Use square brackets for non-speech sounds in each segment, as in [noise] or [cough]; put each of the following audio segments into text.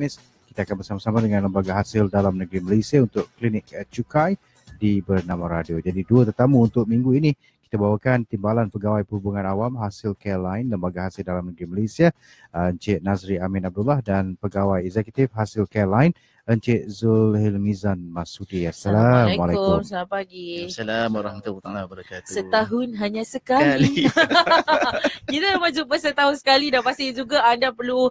teknis. Kita akan bersama-sama dengan lembaga hasil dalam negeri Malaysia untuk klinik cukai di bernama radio. Jadi dua tetamu untuk minggu ini kita bawakan Timbalan Pegawai Perhubungan Awam hasil Careline Lembaga Hasil Dalam Negeri Malaysia uh, Encik Nazri Amin Abdullah dan Pegawai Eksekutif hasil Careline Encik Zul Hilmizan Masudi. Assalamualaikum. Selamat pagi. Assalamualaikum warahmatullahi wabarakatuh. Setahun hanya sekali. [laughs] kita memang jumpa setahun sekali dan pasti juga anda perlu uh,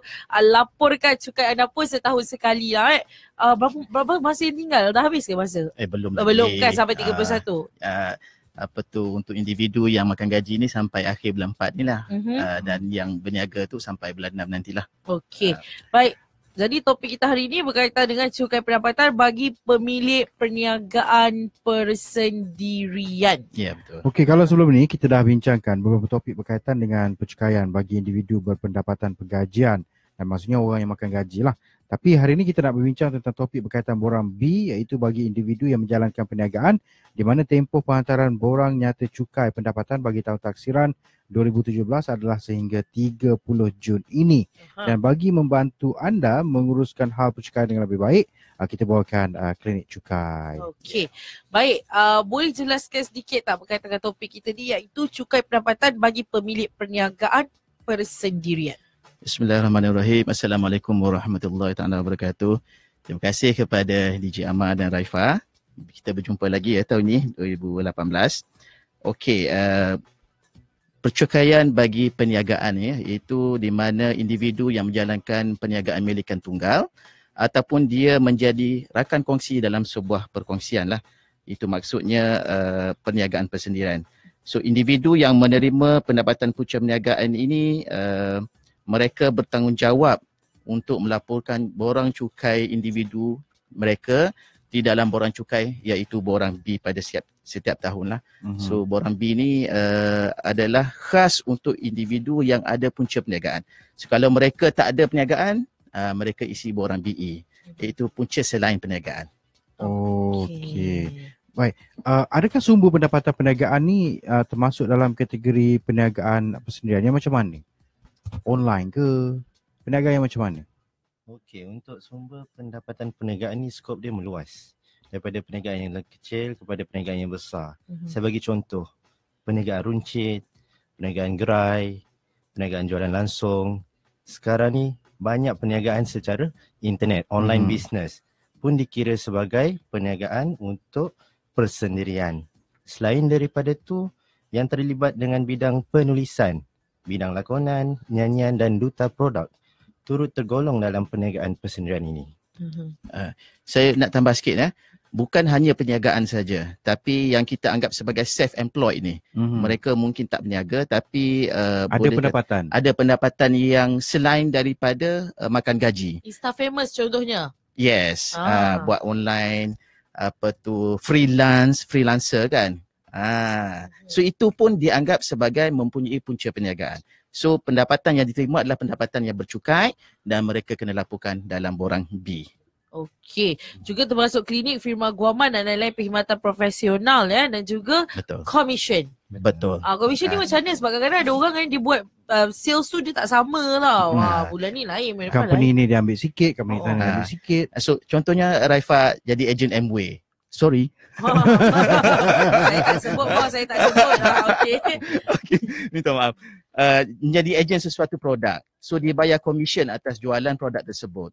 laporkan cukai anda pun setahun sekali. Ya, eh. Uh, berapa, berapa masa tinggal? Dah habis ke masa? Eh, belum. Oh, belum lagi. kan sampai 31? Uh, uh, apa tu untuk individu yang makan gaji ni sampai akhir bulan 4 ni lah mm-hmm. uh, dan yang berniaga tu sampai bulan 6 nantilah. Okey. Uh. Baik. Jadi topik kita hari ini berkaitan dengan cukai pendapatan bagi pemilik perniagaan persendirian. Ya yeah, betul. Okey kalau sebelum ni kita dah bincangkan beberapa topik berkaitan dengan percukaian bagi individu berpendapatan pegajian dan maksudnya orang yang makan gaji lah. Tapi hari ini kita nak berbincang tentang topik berkaitan borang B iaitu bagi individu yang menjalankan perniagaan di mana tempoh penghantaran borang nyata cukai pendapatan bagi tahun taksiran 2017 adalah sehingga 30 Jun ini. Dan bagi membantu anda menguruskan hal percukaian dengan lebih baik, ah, kita bawakan uh, klinik cukai. Okey. Baik, uh, boleh jelaskan sedikit tak berkaitan topik kita ni iaitu cukai pendapatan bagi pemilik perniagaan persendirian. Bismillahirrahmanirrahim. Assalamualaikum warahmatullahi taala wabarakatuh. Terima kasih kepada DJ Amar dan Raifa. Kita berjumpa lagi ya tahun ni 2018. Okey, uh, percukaian bagi perniagaan ya iaitu di mana individu yang menjalankan perniagaan milikan tunggal ataupun dia menjadi rakan kongsi dalam sebuah perkongsian lah. Itu maksudnya uh, perniagaan persendirian. So individu yang menerima pendapatan pucuk perniagaan ini uh, mereka bertanggungjawab untuk melaporkan borang cukai individu mereka di dalam borang cukai iaitu borang B pada setiap setiap tahunlah. Uh-huh. So borang B ni uh, adalah khas untuk individu yang ada punca perniagaan. So kalau mereka tak ada perniagaan, uh, mereka isi borang BE iaitu punca selain perniagaan. Okey. Okay. Baik, uh, adakah sumber pendapatan perniagaan ni uh, termasuk dalam kategori perniagaan persendiriannya macam mana? online ke perniagaan yang macam mana? Okey, untuk sumber pendapatan perniagaan ni skop dia meluas. Daripada perniagaan yang kecil kepada perniagaan yang besar. Mm-hmm. Saya bagi contoh, perniagaan runcit, perniagaan gerai, perniagaan jualan langsung. Sekarang ni banyak perniagaan secara internet, online hmm business pun dikira sebagai perniagaan untuk persendirian. Selain daripada tu, yang terlibat dengan bidang penulisan, bidang lakonan, nyanyian dan duta produk turut tergolong dalam perniagaan persendirian ini. Uh, saya nak tambah sikit eh. Bukan hanya perniagaan saja, tapi yang kita anggap sebagai safe employed ini, Mm-hmm. Mereka mungkin tak berniaga tapi uh, ada boleh pendapatan. Kata, ada pendapatan yang selain daripada uh, makan gaji. Insta famous contohnya. Yes, ah. uh, buat online apa tu freelance, freelancer kan. Ah, so hmm. itu pun dianggap sebagai mempunyai punca perniagaan. So pendapatan yang diterima adalah pendapatan yang bercukai dan mereka kena lakukan dalam borang B. Okey. Juga termasuk klinik firma guaman dan lain-lain perkhidmatan profesional ya dan juga Betul. commission. Betul. Ah, uh, ni uh, macam mana sebab kadang-kadang ada orang yang dibuat uh, um, sales tu dia tak sama lah. Hmm. Wah, bulan ni lain. Company lain. ni dia ambil sikit, company oh. tanah ambil ah. sikit. So contohnya Raifa jadi agent MW. Sorry. [laughs] saya tak sebut bos, saya tak sebut. Ha, ah, okay. [laughs] okay. Minta maaf. Uh, menjadi ejen sesuatu produk. So, dia bayar komisen atas jualan produk tersebut.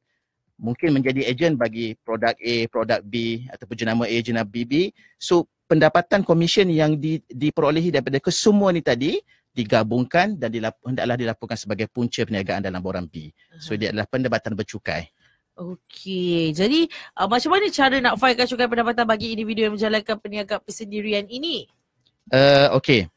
Mungkin menjadi ejen bagi produk A, produk B ataupun jenama A, jenama B, B. So, pendapatan komisen yang di, diperolehi daripada kesemua ni tadi digabungkan dan dilap, hendaklah dilaporkan sebagai punca perniagaan dalam boran B. So, dia adalah pendapatan bercukai. Okey, jadi uh, macam mana cara nak file cukai pendapatan bagi individu yang menjalankan perniagaan persendirian ini? Uh, Okey,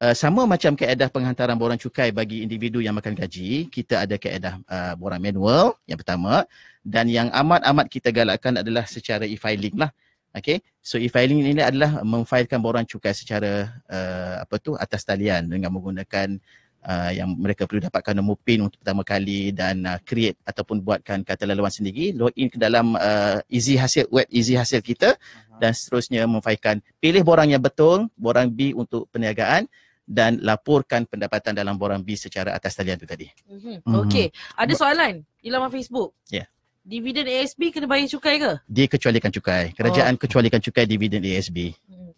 uh, sama macam keadaan penghantaran borang cukai bagi individu yang makan gaji, kita ada keadaan uh, borang manual yang pertama dan yang amat-amat kita galakkan adalah secara e-filing lah. Okay, so e-filing ini adalah memfailkan borang cukai secara uh, apa tu atas talian dengan menggunakan uh, yang mereka perlu dapatkan nombor PIN untuk pertama kali dan uh, create ataupun buatkan kata laluan sendiri log in ke dalam uh, easy hasil web easy hasil kita uh-huh. dan seterusnya memfaikan pilih borang yang betul borang B untuk perniagaan dan laporkan pendapatan dalam borang B secara atas talian tu tadi. Mm-hmm. Okey, ada soalan di laman Facebook. Ya. Yeah. Dividen ASB kena bayar cukai ke? Dia kecualikan cukai. Kerajaan oh. kecualikan cukai dividen ASB.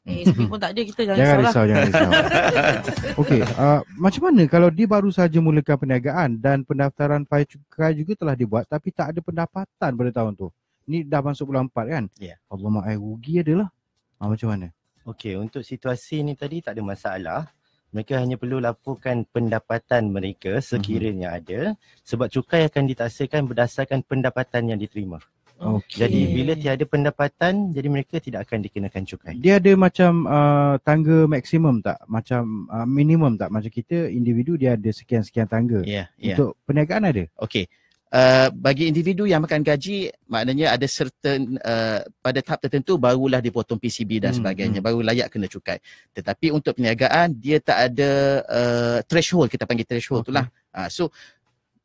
Eh, pun tak ada kita jangan, jangan risau lah. Jangan risau, jangan risau. [laughs] Okey, uh, macam mana kalau dia baru saja mulakan perniagaan dan pendaftaran fire cukai juga telah dibuat tapi tak ada pendapatan pada tahun tu? Ini dah masuk bulan 4 kan? Ya. Yeah. Allah ma'ai eh, rugi adalah. Uh, macam mana? Okey, untuk situasi ni tadi tak ada masalah. Mereka hanya perlu laporkan pendapatan mereka sekiranya mm-hmm. ada sebab cukai akan ditaksirkan berdasarkan pendapatan yang diterima. Okay. Jadi bila tiada pendapatan, jadi mereka tidak akan dikenakan cukai. Dia ada macam uh, tangga maksimum tak? Macam uh, minimum tak? Macam kita individu dia ada sekian-sekian tangga. Yeah, yeah. Untuk perniagaan ada? Okey. Uh, bagi individu yang makan gaji, maknanya ada certain, uh, pada tahap tertentu barulah dipotong PCB dan hmm, sebagainya. Hmm. Baru layak kena cukai. Tetapi untuk perniagaan, dia tak ada uh, threshold. Kita panggil threshold okay. itulah. Uh, ah, so,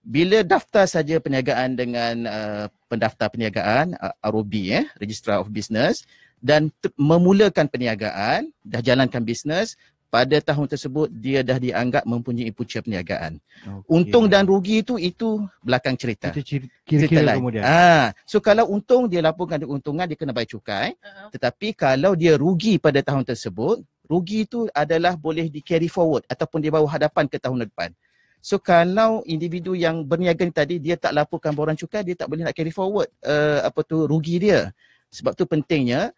bila daftar saja perniagaan dengan uh, pendaftar perniagaan uh, ROB eh Registrar of Business dan memulakan perniagaan dah jalankan bisnes pada tahun tersebut dia dah dianggap mempunyai punca perniagaan. Okay. Untung dan rugi itu itu belakang cerita. Itu ciri- kira-kira cerita lain. kemudian. Ah, ha. so kalau untung dia laporkan keuntungan dia kena bayar cukai. Uh-huh. Tetapi kalau dia rugi pada tahun tersebut, rugi itu adalah boleh di carry forward ataupun dibawa hadapan ke tahun depan. So kalau individu yang berniaga ni tadi dia tak laporkan borang cukai, dia tak boleh nak carry forward uh, apa tu rugi dia. Sebab tu pentingnya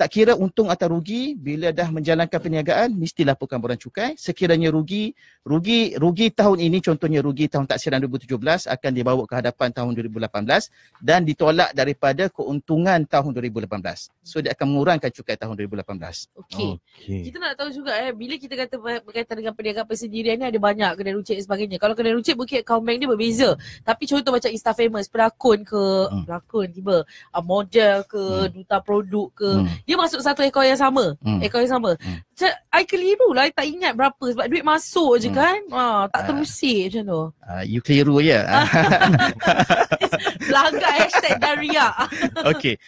tak kira untung atau rugi, bila dah menjalankan perniagaan, mesti laporkan borang cukai. Sekiranya rugi, rugi rugi tahun ini contohnya rugi tahun taksiran 2017 akan dibawa ke hadapan tahun 2018 dan ditolak daripada keuntungan tahun 2018. So dia akan mengurangkan cukai tahun 2018. Okey. Okay. Kita nak tahu juga eh, bila kita kata berkaitan dengan perniagaan persendirian ni ada banyak kedai rucik dan sebagainya. Kalau kedai rucik mungkin account bank dia berbeza. Tapi contoh macam Insta Famous, pelakon ke, hmm. pelakon tiba, model ke, hmm. duta produk ke. Hmm dia masuk satu ekor yang sama hmm. ekor yang sama hmm. I keliru lah I tak ingat berapa sebab duit masuk je hmm. kan ha, ah, tak terusik uh, macam tu uh, you keliru je yeah. [laughs] [laughs] belagak hashtag daria [laughs] okay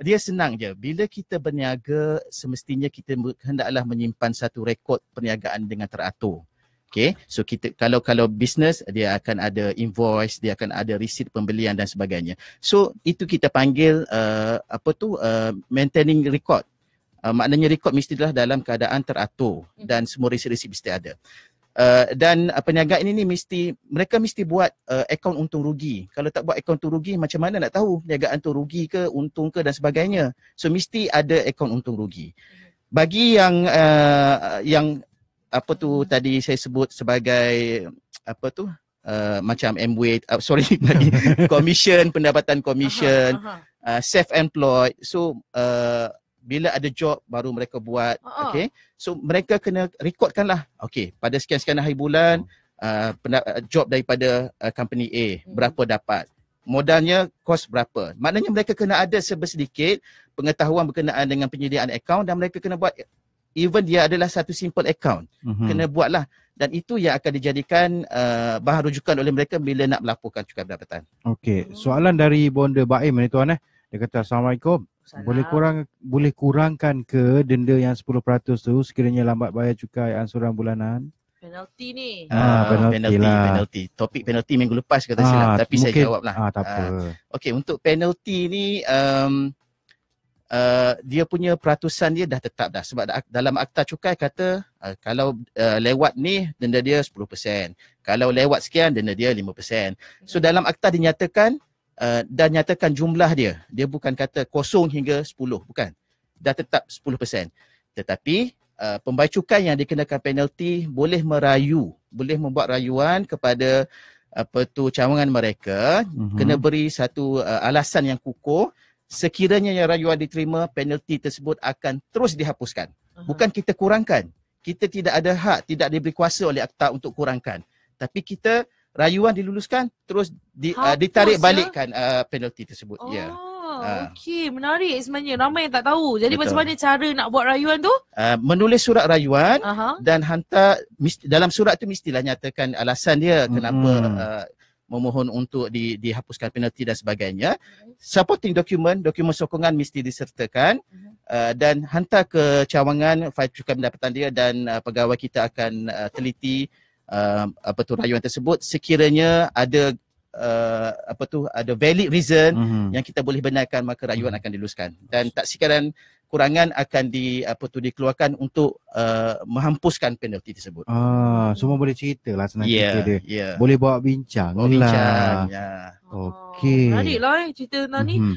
dia senang je. Bila kita berniaga, semestinya kita hendaklah menyimpan satu rekod perniagaan dengan teratur. Hmm. Okay, so kita kalau kalau business dia akan ada invoice, dia akan ada receipt pembelian dan sebagainya. So itu kita panggil uh, apa tu uh, maintaining record. Uh, maknanya record mesti mestilah dalam keadaan teratur hmm. dan semua receipt-receipt mesti ada. Uh, dan uh, peniaga ini ni mesti mereka mesti buat uh, akaun untung rugi. Kalau tak buat akaun untung rugi macam mana nak tahu peniagaan tu rugi ke untung ke dan sebagainya. So mesti ada akaun untung rugi. Bagi yang uh, yang apa tu tadi saya sebut sebagai apa tu uh, macam Amway uh, [laughs] sorry bagi komisen pendapatan komisen uh-huh. Eh, self employed so uh, bila ada job baru mereka buat uh-huh. okay so mereka kena rekodkanlah okay pada sekian-sekian hari bulan uh, job daripada uh, company A hmm. berapa uh-huh. dapat modalnya kos berapa maknanya mereka kena ada sebesedikit pengetahuan berkenaan dengan penyediaan akaun dan mereka kena buat even dia adalah satu simple account mm-hmm. kena buatlah dan itu yang akan dijadikan uh, bahan rujukan oleh mereka bila nak melaporkan cukai pendapatan. Okey, soalan dari Bonda Baim ni tuan eh. Dia kata assalamualaikum. Salam. Boleh kurang boleh kurangkan ke denda yang 10% tu sekiranya lambat bayar cukai ansuran bulanan? Penalti ni. Ah, ah, penalti, penalti lah. Penalti. Topik penalti minggu lepas kata ah, silap tapi mungkin, saya jawablah. Ah, tak apa. Ah, Okey, untuk penalti ni um, Uh, dia punya peratusan dia dah tetap dah sebab dalam akta cukai kata uh, kalau uh, lewat ni denda dia 10%. Kalau lewat sekian denda dia 5%. So hmm. dalam akta dinyatakan uh, dan nyatakan jumlah dia. Dia bukan kata kosong hingga 10, bukan. Dah tetap 10%. Tetapi uh, pembayar cukai yang dikenakan penalti boleh merayu, boleh membuat rayuan kepada apa uh, tu cawangan mereka mm-hmm. kena beri satu uh, alasan yang kukuh sekiranya yang rayuan diterima penalti tersebut akan terus dihapuskan bukan kita kurangkan kita tidak ada hak tidak diberi kuasa oleh akta untuk kurangkan tapi kita rayuan diluluskan terus di, uh, ditarik ya? balikkan uh, penalti tersebut ya oh, yeah. okey menarik sebenarnya ramai yang tak tahu jadi Betul. macam mana cara nak buat rayuan tu uh, menulis surat rayuan uh-huh. dan hantar dalam surat tu mestilah nyatakan alasan dia kenapa hmm. uh, memohon untuk di, dihapuskan penalti dan sebagainya. Supporting dokumen, dokumen sokongan mesti disertakan mhm. uh, dan hantar ke cawangan Fight Cukai Pendapatan Dia dan uh, pegawai kita akan uh, teliti uh, apa tu rayuan tersebut sekiranya ada uh, apa tu ada valid reason mm-hmm. yang kita boleh benarkan maka rayuan mm-hmm. akan diluluskan dan tak sekadar kurangan akan di apa tu dikeluarkan untuk uh, menghampuskan penalti tersebut. Ah, semua boleh ceritalah senang yeah, cerita dia. Yeah. Boleh bawa bincang. Bawa bincang. Lah. Yeah. Okey. Oh, Menariklah eh cerita Nani. Mm-hmm.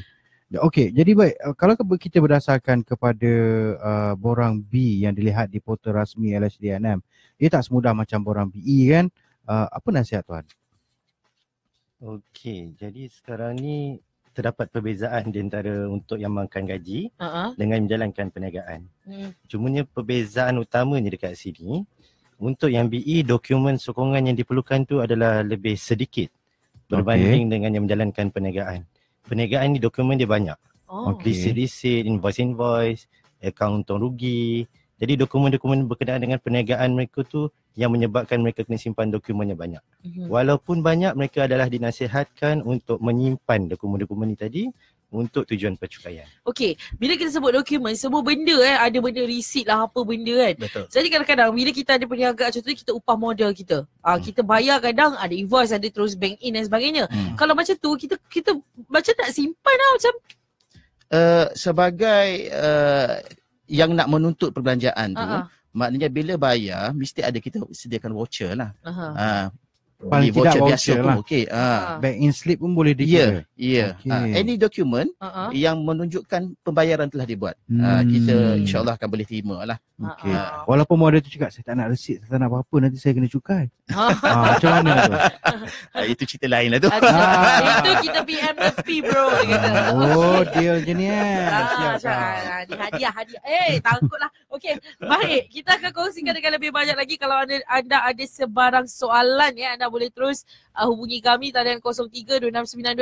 Okey, jadi baik uh, kalau kita berdasarkan kepada uh, borang B yang dilihat di portal rasmi LHDNM, dia tak semudah macam borang BE kan? Uh, apa nasihat tuan? Okey, jadi sekarang ni terdapat perbezaan di antara untuk yang makan gaji uh-huh. dengan menjalankan perniagaan. Hmm. Cumanya perbezaan utamanya dekat sini untuk yang BE dokumen sokongan yang diperlukan tu adalah lebih sedikit berbanding okay. dengan yang menjalankan perniagaan. Perniagaan ni dokumen dia banyak. Oh. Okay. Receipt, invoice-invoice, akaun untung rugi, jadi dokumen-dokumen berkenaan dengan perniagaan mereka tu yang menyebabkan mereka kena simpan dokumennya banyak. Mm-hmm. Walaupun banyak mereka adalah dinasihatkan untuk menyimpan dokumen-dokumen ni tadi untuk tujuan percukaian. Okey, bila kita sebut dokumen, semua benda eh, ada benda receipt lah apa benda kan. Betul. Jadi kadang-kadang bila kita ada perniagaan contohnya kita upah modal kita. Ah hmm. kita bayar kadang ada invoice, ada terus bank in dan sebagainya. Hmm. Kalau macam tu kita kita macam tak simpan lah macam uh, sebagai eh, yang nak menuntut perbelanjaan tu uh-huh. maknanya bila bayar mesti ada kita sediakan voucher lah. Uh-huh. Uh, Paling voucher tidak biasa lah. pun okey ha. ha. back in slip pun boleh dikira ya yeah, yeah. okay. ha. any document uh-huh. yang menunjukkan pembayaran telah dibuat ah, hmm. ha. kita insyaallah akan boleh terima lah uh-huh. okey ha. walaupun model tu cakap saya tak nak resit saya tak nak apa-apa nanti saya kena cukai ha. [laughs] Ha. macam mana tu ha. [laughs] itu cerita lain lah tu ha. itu kita PMFP bro kata. oh dia je ni eh ha. siap ha. hadiah hadiah eh takutlah Okey, baik. Kita akan kongsikan dengan lebih banyak lagi kalau anda, anda ada sebarang soalan ya, anda boleh terus uh, hubungi kami talian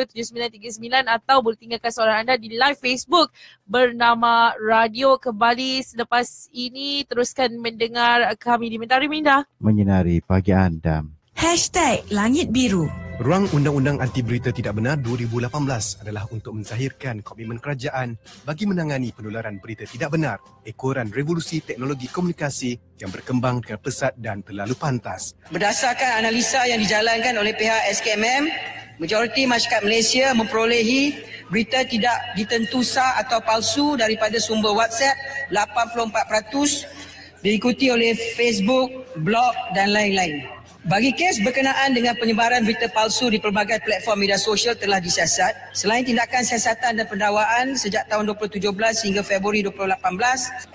0326927939 atau boleh tinggalkan soalan anda di live Facebook bernama Radio Kembali selepas ini teruskan mendengar kami di Mentari Minda. Menyinari pagi anda. Hashtag Langit Biru Ruang Undang-Undang Anti Berita Tidak Benar 2018 adalah untuk menzahirkan komitmen kerajaan bagi menangani penularan berita tidak benar, ekoran revolusi teknologi komunikasi yang berkembang dengan pesat dan terlalu pantas. Berdasarkan analisa yang dijalankan oleh pihak SKMM, majoriti masyarakat Malaysia memperolehi berita tidak ditentu sah atau palsu daripada sumber WhatsApp 84% diikuti oleh Facebook, blog dan lain-lain. Bagi kes berkenaan dengan penyebaran berita palsu di pelbagai platform media sosial telah disiasat. Selain tindakan siasatan dan pendawaan sejak tahun 2017 sehingga Februari 2018,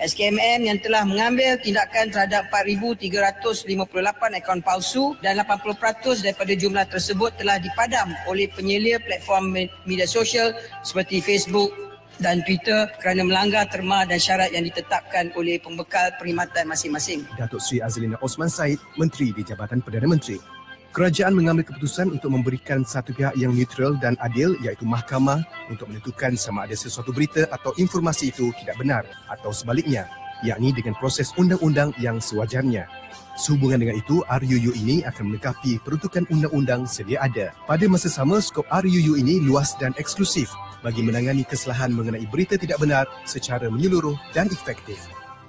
SKMM yang telah mengambil tindakan terhadap 4,358 akaun palsu dan 80% daripada jumlah tersebut telah dipadam oleh penyelia platform media sosial seperti Facebook, dan Peter kerana melanggar terma dan syarat yang ditetapkan oleh pembekal perkhidmatan masing-masing. Datuk Sri Azlina Osman Said, Menteri di Jabatan Perdana Menteri. Kerajaan mengambil keputusan untuk memberikan satu pihak yang neutral dan adil iaitu mahkamah untuk menentukan sama ada sesuatu berita atau informasi itu tidak benar atau sebaliknya yakni dengan proses undang-undang yang sewajarnya. Sehubungan dengan itu, RUU ini akan menekapi peruntukan undang-undang sedia ada. Pada masa sama, skop RUU ini luas dan eksklusif bagi menangani kesalahan mengenai berita tidak benar secara menyeluruh dan efektif.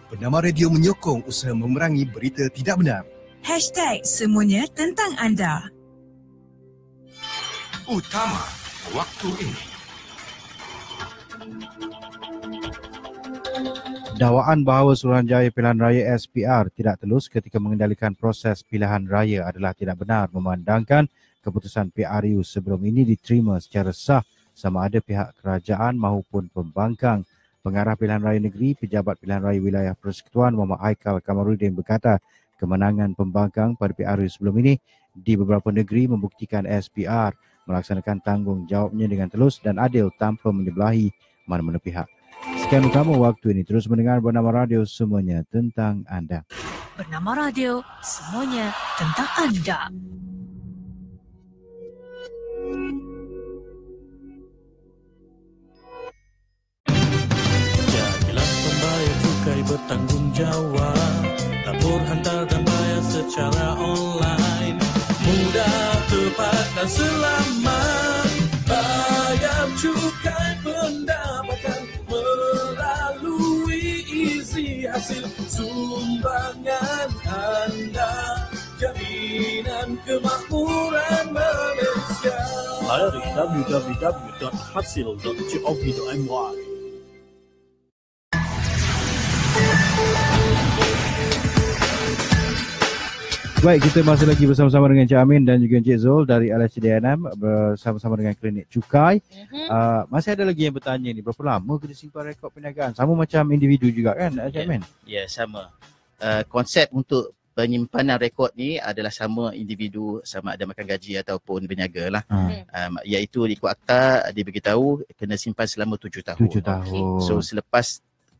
Bernama Radio menyokong usaha memerangi berita tidak benar. Hashtag semuanya tentang anda. Utama waktu ini. Dakwaan bahawa Suruhanjaya Pilihan Raya SPR tidak telus ketika mengendalikan proses pilihan raya adalah tidak benar memandangkan keputusan PRU sebelum ini diterima secara sah sama ada pihak kerajaan maupun pembangkang. Pengarah Pilihan Raya Negeri, Pejabat Pilihan Raya Wilayah Persekutuan Muhammad Haikal Kamarudin berkata kemenangan pembangkang pada PRU sebelum ini di beberapa negeri membuktikan SPR melaksanakan tanggungjawabnya dengan telus dan adil tanpa menyebelahi mana-mana pihak. Sekian utama waktu ini terus mendengar bernama radio semuanya tentang anda. Bernama radio semuanya tentang anda. pegawai bertanggungjawab Lapor hantar dan bayar secara online Mudah, tepat dan selamat Bayar cukai pendapatan Melalui isi hasil sumbangan anda Jaminan kemakmuran Malaysia Layari www.hasil.gov.my Baik, kita masih lagi bersama-sama dengan Cik Amin dan juga Cik Zul dari LSDNM bersama-sama dengan Klinik Cukai. Uh-huh. Uh, masih ada lagi yang bertanya ni, berapa lama kita simpan rekod perniagaan? Sama macam individu juga kan, Cik yeah. Amin? Ya, yeah, sama. Uh, konsep untuk penyimpanan rekod ni adalah sama individu sama ada makan gaji ataupun berniaga lah. Hmm. Um, iaitu ikut akta dia beritahu kena simpan selama tujuh tahun. Tujuh tahun. Okay. So selepas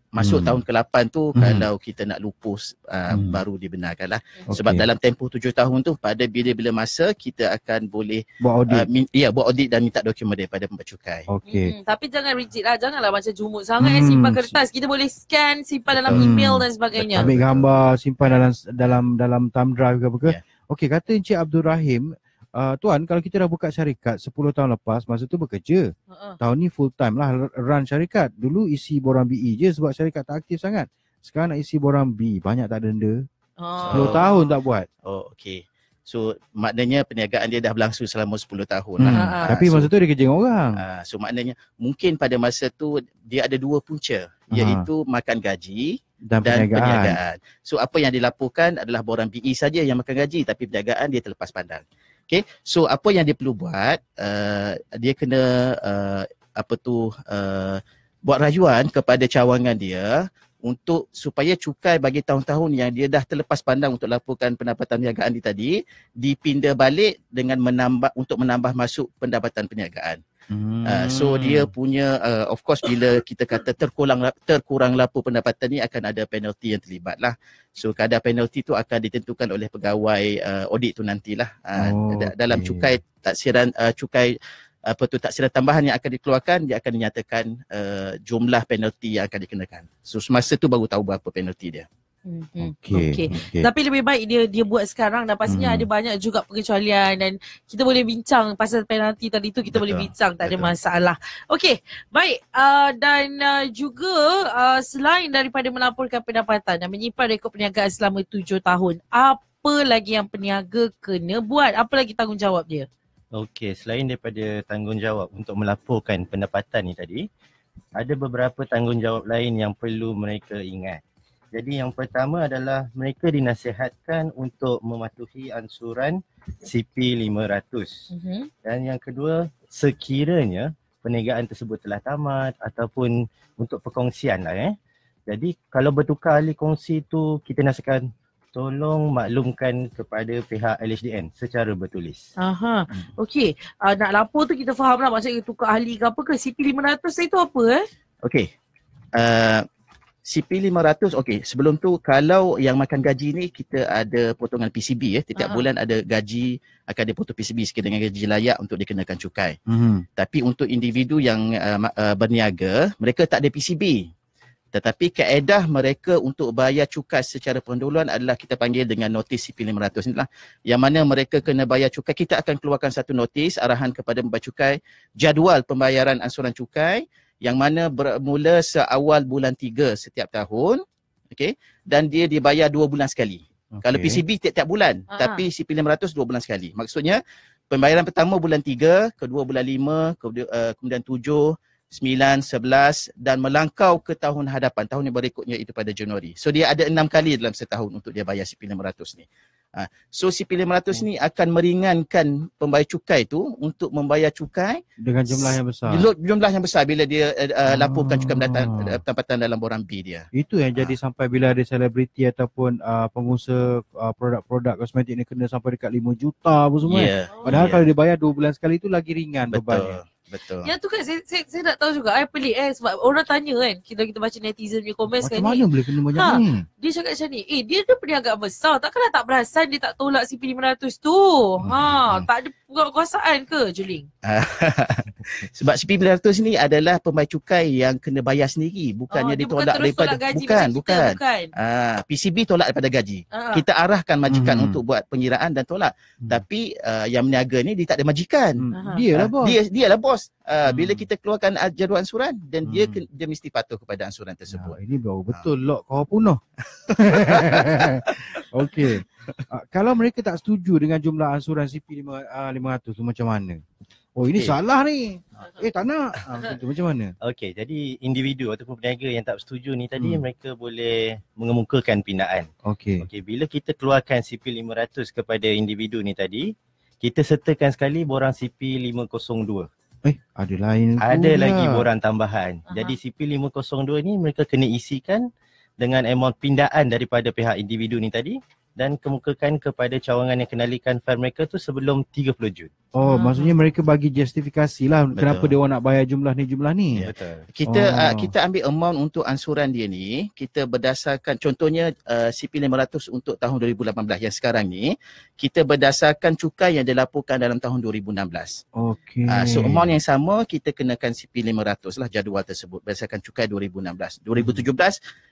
Masuk hmm. tahun ke-8 tu hmm. kalau kita nak lupus uh, hmm. baru dibenarkan lah. Okay. Sebab dalam tempoh tujuh tahun tu pada bila-bila masa kita akan boleh buat audit. Uh, min- ya, buat audit dan minta dokumen daripada pembuat cukai. Okay. Hmm. Tapi jangan rigid lah. Janganlah macam jumut sangat hmm. Eh, simpan kertas. Kita boleh scan, simpan dalam hmm. email dan sebagainya. Ambil gambar, simpan dalam dalam dalam thumb drive ke apa ke. Yeah. Okay, kata Encik Abdul Rahim, uh, tuan kalau kita dah buka syarikat 10 tahun lepas masa tu bekerja uh-uh. tahun ni full time lah run syarikat dulu isi borang BE je sebab syarikat tak aktif sangat sekarang nak isi borang B banyak tak denda oh. 10 tahun tak buat oh okey So maknanya perniagaan dia dah berlangsung selama 10 tahun lah. hmm. lah. Tapi masa tu dia kerja dengan orang. Uh, so maknanya mungkin pada masa tu dia ada dua punca Aha. iaitu makan gaji dan, dan perniagaan. perniagaan. So apa yang dilaporkan adalah borang BE saja yang makan gaji tapi perniagaan dia terlepas pandang. Okay, so apa yang dia perlu buat, uh, dia kena uh, apa tu uh, buat rayuan kepada cawangan dia untuk supaya cukai bagi tahun-tahun yang dia dah terlepas pandang untuk laporkan pendapatan perniagaan di tadi dipindah balik dengan menambah untuk menambah masuk pendapatan perniagaan. Ah, hmm. Uh, so dia punya uh, of course bila kita kata terkurang terkurang lapor pendapatan ni akan ada penalti yang terlibat lah. So kadar penalti tu akan ditentukan oleh pegawai uh, audit tu nantilah. Uh, oh, dalam okay. cukai taksiran uh, cukai apa tu taksiran tambahan yang akan dikeluarkan dia akan dinyatakan uh, jumlah penalti yang akan dikenakan. So semasa tu baru tahu berapa penalti dia. Okay. Okay. okay. Tapi lebih baik dia dia buat sekarang dan pastinya hmm. ada banyak juga pengecualian dan kita boleh bincang pasal penalti tadi tu kita Betul. boleh bincang tak Betul. ada masalah. Okey. Baik. Uh, dan uh, juga uh, selain daripada melaporkan pendapatan dan menyimpan rekod perniagaan selama tujuh tahun, apa lagi yang peniaga kena buat? Apa lagi tanggungjawab dia? Okey, selain daripada tanggungjawab untuk melaporkan pendapatan ni tadi, ada beberapa tanggungjawab lain yang perlu mereka ingat. Jadi yang pertama adalah mereka dinasihatkan untuk mematuhi ansuran CP500. Uh-huh. Mhm. Dan yang kedua, sekiranya perniagaan tersebut telah tamat ataupun untuk perkongsian lah eh. Jadi kalau bertukar ahli kongsi tu kita nasihatkan tolong maklumkan kepada pihak LHDN secara bertulis. Aha. Hmm. Okey, uh, nak lapor tu kita fahamlah maksudnya tukar ahli ke apa ke CP500 itu apa eh? Okey. Uh, CP500 okey sebelum tu kalau yang makan gaji ni kita ada potongan PCB ya eh. setiap uh-huh. bulan ada gaji akan dipotong PCB sekiranya dengan gaji layak untuk dikenakan cukai. Uh-huh. Tapi untuk individu yang uh, uh, berniaga mereka tak ada PCB. Tetapi kaedah mereka untuk bayar cukai secara penduluan adalah kita panggil dengan notis CP500 inilah yang mana mereka kena bayar cukai kita akan keluarkan satu notis arahan kepada pembayar cukai jadual pembayaran ansuran cukai yang mana bermula seawal bulan tiga setiap tahun okay? dan dia dibayar dua bulan sekali okay. kalau PCB tiap-tiap bulan Aha. tapi CP500 dua bulan sekali maksudnya pembayaran pertama bulan 3 kedua bulan lima, kemudian, uh, kemudian 7 9, 11 dan melangkau ke tahun hadapan. Tahun yang berikutnya itu pada Januari. So dia ada enam kali dalam setahun untuk dia bayar CP500 ni. Ha, so si PIN 500 ni akan meringankan pembayar cukai tu untuk membayar cukai dengan jumlah yang besar. Jumlah yang besar bila dia uh, ah. laporkan cukai ah. mendatang eh, tempatan dalam borang B dia. Itu yang ah. jadi ha. sampai bila ada selebriti ataupun uh, pengusaha uh, produk-produk kosmetik ni kena sampai dekat 5 juta apa semua. Kan? Yeah. Padahal yeah. kalau dibayar 2 bulan sekali tu lagi ringan bebannya. Betul. Bebannya. Betul. Yang tu kan saya, saya, saya nak tahu juga. Saya pelik eh sebab orang tanya kan. Kita, kita baca netizen punya komen sekarang ni. Macam mana boleh kena banyak ha, ni? Dia cakap macam ni. Eh dia tu pening agak besar. Takkanlah tak perasan dia tak tolak CP500 tu. Ha, hmm. tak ada kuasaan ke Juling? [laughs] sebab CP500 ni adalah pemain cukai yang kena bayar sendiri. Bukannya oh, dia, dia bukan tolak daripada. Tolak gaji bukan, bukan. Kita, bukan. Ha, PCB tolak daripada gaji. Ha. Kita arahkan majikan hmm. untuk buat penyiraan dan tolak. Hmm. Tapi uh, yang meniaga ni dia tak ada majikan. Hmm. Lah, dia lah bos. Dia, dia lah bos bos uh, hmm. bila kita keluarkan jadual ansuran dan hmm. dia dia mesti patuh kepada ansuran tersebut. Nah, ya, ini baru ha. betul ha. lock kau punoh. Okey. Uh, kalau mereka tak setuju dengan jumlah ansuran CP 500 ah, tu macam mana? Oh ini okay. salah ni. Ha. Eh tak nak. Ha, macam mana? Okey, jadi individu ataupun peniaga yang tak setuju ni tadi hmm. mereka boleh mengemukakan pindaan. Okey. Okey, bila kita keluarkan CP 500 kepada individu ni tadi, kita sertakan sekali borang CP 502. Eh ada lain Ada pula. lagi borang tambahan uh-huh. Jadi CP502 ni mereka kena isikan Dengan amount pindaan daripada pihak individu ni tadi dan kemukakan kepada cawangan yang kenalikan fare mereka tu sebelum 30 Jun. Oh, hmm. maksudnya mereka bagi justifikasi lah betul. kenapa dia nak bayar jumlah ni jumlah ni. Ya, betul. Kita oh. uh, kita ambil amount untuk ansuran dia ni, kita berdasarkan contohnya uh, ah, CP500 untuk tahun 2018 yang sekarang ni, kita berdasarkan cukai yang dilaporkan dalam tahun 2016. Okey. Uh, so amount yang sama kita kenakan CP500 lah jadual tersebut berdasarkan cukai 2016. 2017 hmm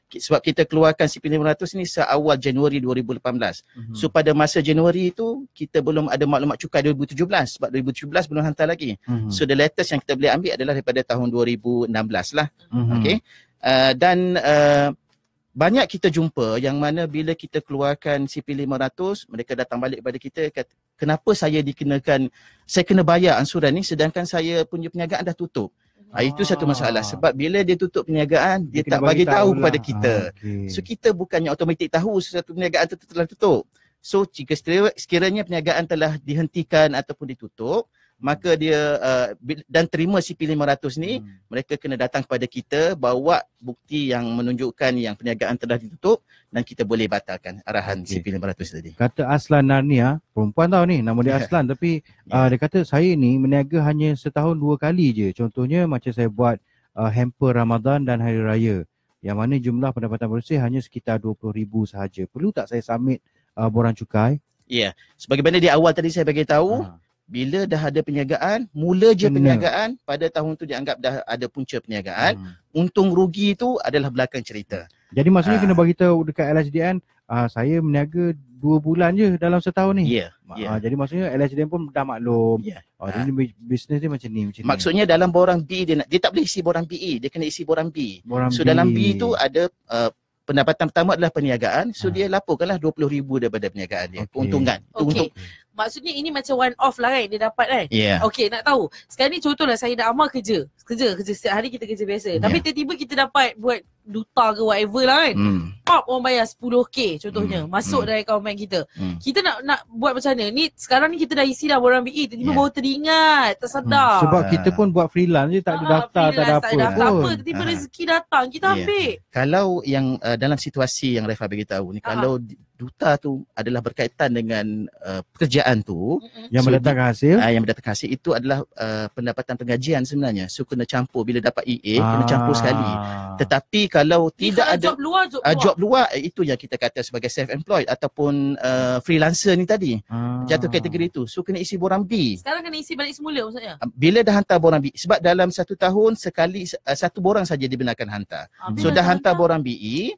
sebab kita keluarkan CP500 ni seawal Januari 2018. Mm-hmm. So pada masa Januari itu kita belum ada maklumat cukai 2017 sebab 2017 belum hantar lagi. Mm-hmm. So the latest yang kita boleh ambil adalah daripada tahun 2016 lah. Mm-hmm. Okay. Uh, dan uh, banyak kita jumpa yang mana bila kita keluarkan CP500 mereka datang balik kepada kita kata kenapa saya dikenakan saya kena bayar ansuran ni sedangkan saya punya perniagaan dah tutup. Ah itu satu ah. masalah sebab bila dia tutup perniagaan dia, dia tak bagi tahu pada lah. kita. Ah, okay. So kita bukannya automatik tahu sesuatu perniagaan itu telah tutup. So jika sekiranya perniagaan telah dihentikan ataupun ditutup, maka dia uh, dan terima CP500 ni hmm. mereka kena datang kepada kita bawa bukti yang menunjukkan yang perniagaan telah ditutup dan kita boleh batalkan arahan okay. CP500 tadi. Kata Aslan Narnia, ah. perempuan tau ni nama dia ya. Aslan tapi yeah. Ya. uh, dia kata saya ni meniaga hanya setahun dua kali je. Contohnya macam saya buat uh, hamper Ramadan dan hari raya yang mana jumlah pendapatan bersih hanya sekitar 20,000 sahaja. Perlu tak saya submit uh, borang cukai? Ya. Yeah. Sebagaimana di awal tadi saya bagi tahu uh bila dah ada perniagaan, mula je hmm. perniagaan, pada tahun tu dianggap dah ada punca perniagaan. Hmm. Untung rugi tu adalah belakang cerita. Jadi maksudnya ha. kena bagi tahu dekat LHDN, uh, ah, saya meniaga dua bulan je dalam setahun ni. Ya. Yeah. Yeah. Uh, jadi maksudnya LHDN pun dah maklum. Ya. Yeah. Jadi uh, ha. bisnes dia macam ni, macam ni. Maksudnya dalam borang B dia nak, dia tak boleh isi borang B, eh. dia kena isi borang B. Borang so B. dalam B tu ada uh, pendapatan pertama adalah perniagaan. So ha. dia laporkanlah RM20,000 daripada perniagaan dia. Okay. Keuntungan. Okay. Untuk, Maksudnya ini macam one off lah kan dia dapat kan. Yeah. Okay nak tahu. Sekarang ni contohlah saya dah amal kerja. Kerja, kerja setiap hari kita kerja biasa. Yeah. Tapi tiba-tiba kita dapat buat duta ke whatever lah kan hmm. pop orang bayar 10k contohnya hmm. masuk hmm. dari account bank kita hmm. kita nak nak buat macam mana ni sekarang ni kita dah isi dah orang BE tiba-tiba yeah. baru teringat tersedar hmm. sebab yeah. kita pun buat freelance je tak ada ah, data tak ada apa tak apa tiba-tiba ha. rezeki datang kita yeah. ambil kalau yang uh, dalam situasi yang Refa tahu ni kalau duta tu adalah berkaitan dengan uh, pekerjaan tu yang so, mendatangkan hasil uh, yang mendatangkan hasil itu adalah uh, pendapatan pengajian sebenarnya so kena campur bila dapat EA Aa. kena campur sekali tetapi kalau Jika tidak ada job luar job, uh, job luar. luar eh, itu yang kita kata sebagai self employed ataupun uh, freelancer ni tadi hmm. Ah. jatuh kategori itu so kena isi borang B sekarang kena isi balik semula maksudnya ah, bila dah hantar borang B sebab dalam satu tahun sekali uh, satu borang saja dibenarkan hantar hmm. so dah hantar borang BE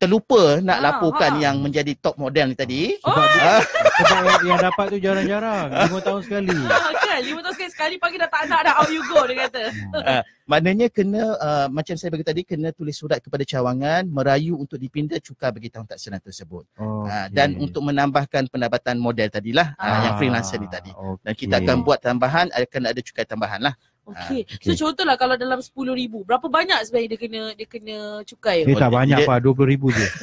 terlupa nak ha, laporkan ha. yang menjadi top model ni tadi. Sebab, oh. sebab yang dapat tu jarang-jarang. 5 ah. tahun sekali. Ha, [laughs] kan? 5 tahun sekali. Sekali pagi dah tak nak dah how you go dia kata. Uh, maknanya kena, uh, macam saya bagi tadi, kena tulis surat kepada cawangan merayu untuk dipindah cukai bagi tahun tak senang tersebut. Oh, okay. uh, dan untuk menambahkan pendapatan model tadilah. Uh, ah, yang freelancer ni tadi. Okay. Dan kita akan buat tambahan, akan ada cukai tambahan lah. Okay. Ah, okay. So contohlah kalau dalam 10 ribu, berapa banyak sebenarnya dia kena dia kena cukai? Dia tak banyak dia... apa, 20 ribu je. [laughs]